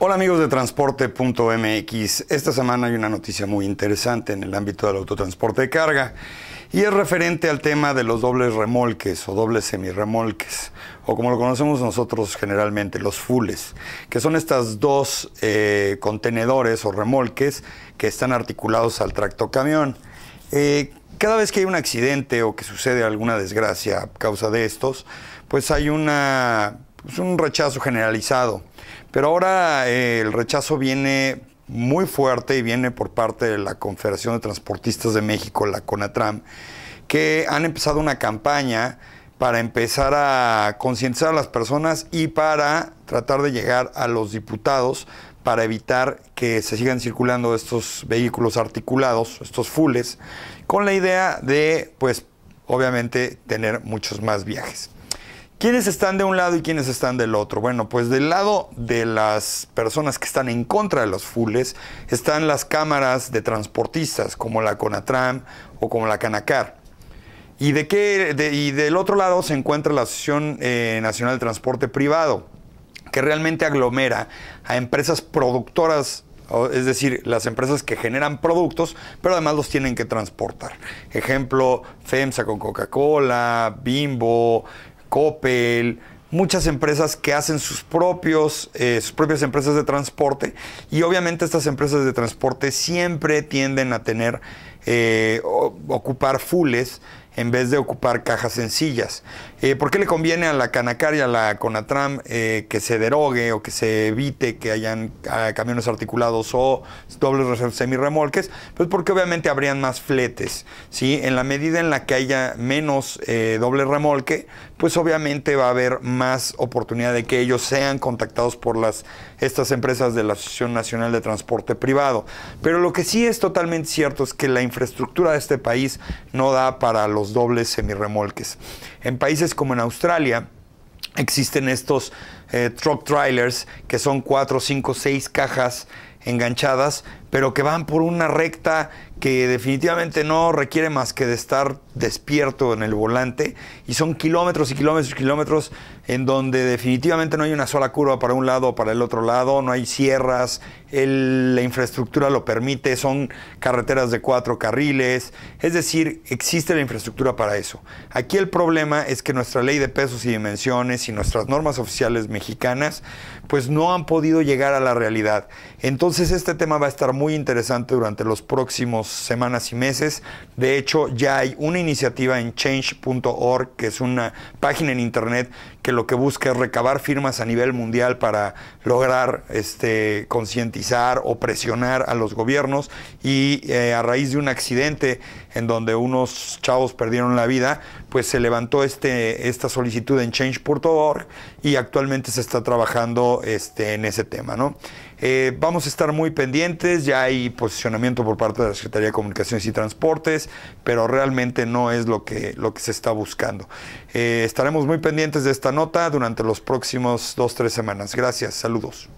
Hola amigos de transporte.mx, esta semana hay una noticia muy interesante en el ámbito del autotransporte de carga y es referente al tema de los dobles remolques o dobles semirremolques o como lo conocemos nosotros generalmente, los fules, que son estas dos eh, contenedores o remolques que están articulados al tractocamión. camión. Eh, cada vez que hay un accidente o que sucede alguna desgracia a causa de estos, pues hay una es un rechazo generalizado. Pero ahora eh, el rechazo viene muy fuerte y viene por parte de la Confederación de Transportistas de México, la CONATRAM, que han empezado una campaña para empezar a concienciar a las personas y para tratar de llegar a los diputados para evitar que se sigan circulando estos vehículos articulados, estos fules, con la idea de, pues, obviamente, tener muchos más viajes. ¿Quiénes están de un lado y quiénes están del otro? Bueno, pues del lado de las personas que están en contra de los fules están las cámaras de transportistas como la CONATRAM o como la CANACAR. Y, de qué, y del otro lado se encuentra la Asociación eh, Nacional de Transporte Privado, que realmente aglomera a empresas productoras es decir, las empresas que generan productos, pero además los tienen que transportar. Ejemplo, FEMSA con Coca-Cola, Bimbo, Copel, muchas empresas que hacen sus, propios, eh, sus propias empresas de transporte y obviamente estas empresas de transporte siempre tienden a tener eh, ocupar fules en vez de ocupar cajas sencillas. Eh, ¿Por qué le conviene a la Canacar y a la Conatram eh, que se derogue o que se evite que hayan ah, camiones articulados o dobles semirremolques? Pues porque obviamente habrían más fletes. En la medida en la que haya menos doble remolque, pues obviamente va a haber más oportunidad de que ellos sean contactados por las, estas empresas de la Asociación Nacional de Transporte Privado. Pero lo que sí es totalmente cierto es que la infraestructura infraestructura de este país no da para los dobles semirremolques. En países como en Australia, existen estos eh, truck trailers que son cuatro, cinco, seis cajas enganchadas pero que van por una recta que definitivamente no requiere más que de estar despierto en el volante y son kilómetros y kilómetros y kilómetros en donde definitivamente no hay una sola curva para un lado o para el otro lado, no hay sierras, la infraestructura lo permite, son carreteras de cuatro carriles, es decir, existe la infraestructura para eso. Aquí el problema es que nuestra ley de pesos y dimensiones y nuestras normas oficiales mexicanas pues no han podido llegar a la realidad. Entonces este tema va a estar muy interesante durante los próximos semanas y meses. De hecho, ya hay una iniciativa en change.org, que es una página en Internet que lo que busca es recabar firmas a nivel mundial para lograr este, concientizar o presionar a los gobiernos y eh, a raíz de un accidente en donde unos chavos perdieron la vida, pues se levantó este, esta solicitud en change.org y actualmente se está trabajando este, en ese tema. ¿no? Eh, vamos a estar muy pendientes, ya hay posicionamiento por parte de la Secretaría de Comunicaciones y Transportes, pero realmente no es lo que, lo que se está buscando. Eh, estaremos muy pendientes de esta nota durante los próximos dos, tres semanas. Gracias, saludos.